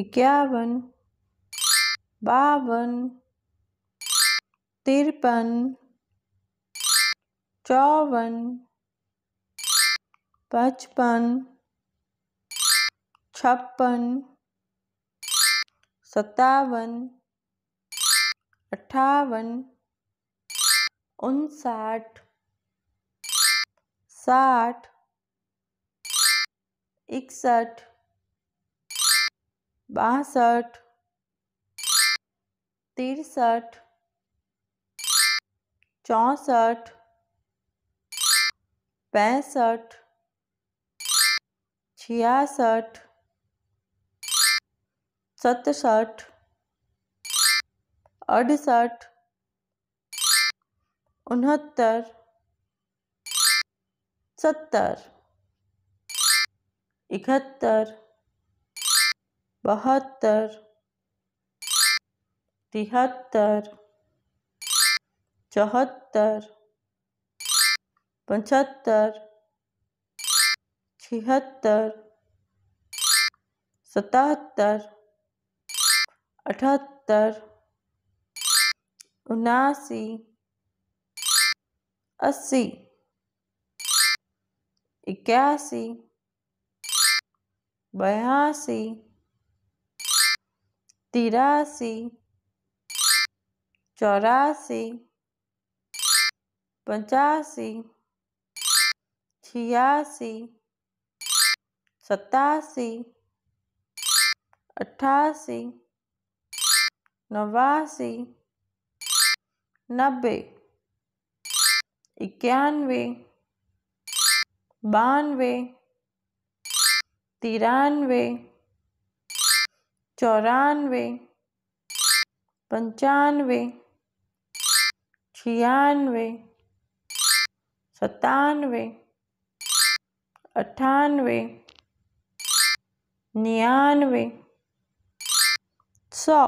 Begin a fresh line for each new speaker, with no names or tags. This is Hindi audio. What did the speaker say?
इक्यावन बावन तिरपन चौवन पचपन छप्पन सत्तावन अट्ठावन उनसाठ साठ इकसठ बासठ तिरसठ चौसठ पैंसठ छियासठ सतसठ अड़सठ उनहत्तर सत्तर इकहत्तर बहत्तर तिहत्तर चौहत्तर पचहत्तर छिहत्तर सतहत्तर अठहत्तर उनासी अस्सी इक्यासी बयासी तिरासी चौरासी पचासी छियासी सतासी अट्ठासी नवासी नब्बे इक्यानवे बानवे तिरानवे चौरानवे पंचानवे छियानवे सतानवे अठानवे नियानवे सौ